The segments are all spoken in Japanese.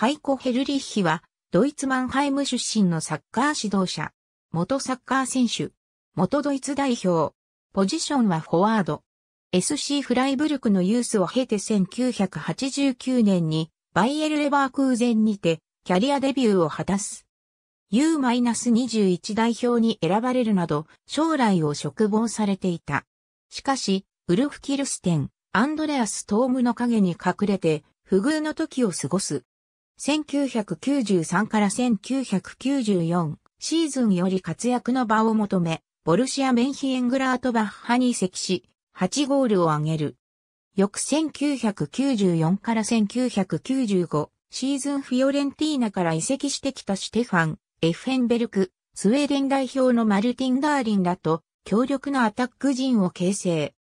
ハイコ・ヘルリッヒは、ドイツマンハイム出身のサッカー指導者、元サッカー選手、元ドイツ代表、ポジションはフォワード。SC フライブルクのユースを経て1989年にバイエル・レバー空前にてキャリアデビューを果たす。U-21 代表に選ばれるなど将来を嘱望されていた。しかし、ウルフ・キルステン、アンドレアス・トームの影に隠れて不遇の時を過ごす。1993から1994シーズンより活躍の場を求め、ボルシア・メンヒエングラートバッハに移籍し、8ゴールを挙げる。翌1994から1995シーズンフィオレンティーナから移籍してきたシュテファン、エッフェンベルク、スウェーデン代表のマルティン・ダーリンらと強力なアタック陣を形成。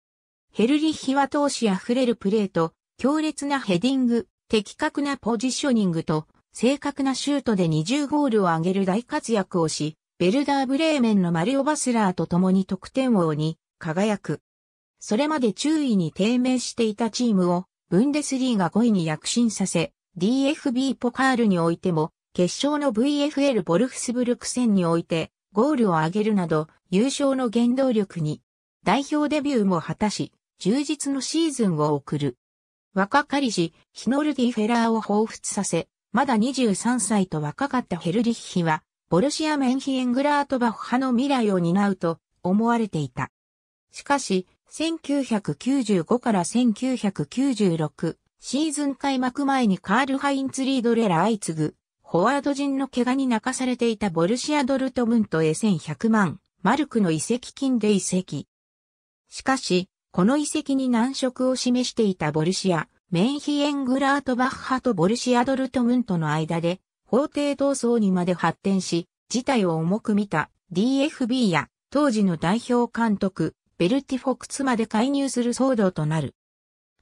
ヘルリッヒは闘志あふれるプレーと強烈なヘディング、的確なポジショニングと正確なシュートで20ゴールを挙げる大活躍をし、ベルダー・ブレーメンのマリオ・バスラーと共に得点王に輝く。それまで注意に低迷していたチームをブンデスリーが5位に躍進させ、DFB ポカールにおいても、決勝の VFL ボルフスブルク戦において、ゴールを挙げるなど、優勝の原動力に、代表デビューも果たし、充実のシーズンを送る。若かりし、ヒノルディ・フェラーを彷彿させ、まだ23歳と若かったヘルリッヒは、ボルシア・メンヒエングラートバッハの未来を担うと思われていた。しかし、1995から1996シーズン開幕前にカール・ハインツ・リードレラ相次ぐ、フォワード陣の怪我に泣かされていたボルシア・ドルトムントへ1100万、マルクの移籍金で移籍。しかし、この遺跡に難色を示していたボルシア、メンヒエングラートバッハとボルシアドルトムントの間で、法廷闘争にまで発展し、事態を重く見た DFB や当時の代表監督、ベルティ・フォクツまで介入する騒動となる。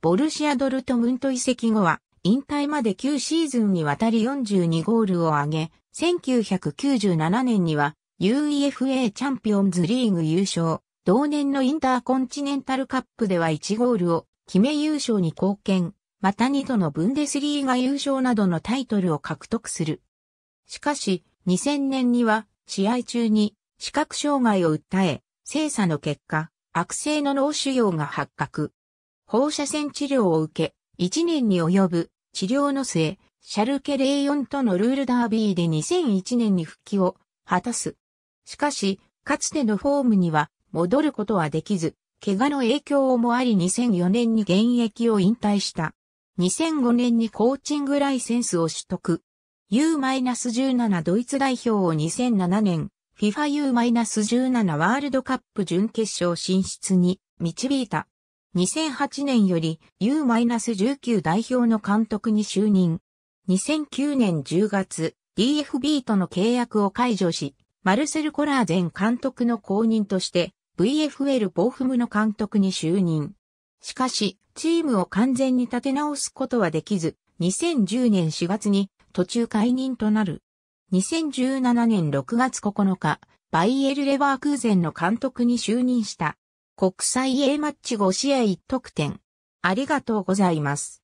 ボルシア・ドルトムント移籍後は、引退まで9シーズンにわたり42ゴールを挙げ、1997年には UEFA チャンピオンズリーグ優勝、同年のインターコンチネンタルカップでは1ゴールを決め優勝に貢献、また2度のブンデスリーガ優勝などのタイトルを獲得する。しかし、2000年には試合中に視覚障害を訴え、精査の結果、悪性の脳腫瘍が発覚。放射線治療を受け、1年に及ぶ治療の末、シャルケ04とのルールダービーで2001年に復帰を果たす。しかし、かつてのフォームには戻ることはできず、怪我の影響もあり2004年に現役を引退した。2005年にコーチングライセンスを取得。U-17 ドイツ代表を2007年、FIFAU-17 ワールドカップ準決勝進出に導いた。2008年より U-19 代表の監督に就任。2009年10月、DFB との契約を解除し、マルセル・コラー前監督の後任として VFL ボーフムの監督に就任。しかし、チームを完全に立て直すことはできず、2010年4月に途中解任となる。2017年6月9日、バイエル・レバークーゼンの監督に就任した。国際 A マッチ5試合1得点。ありがとうございます。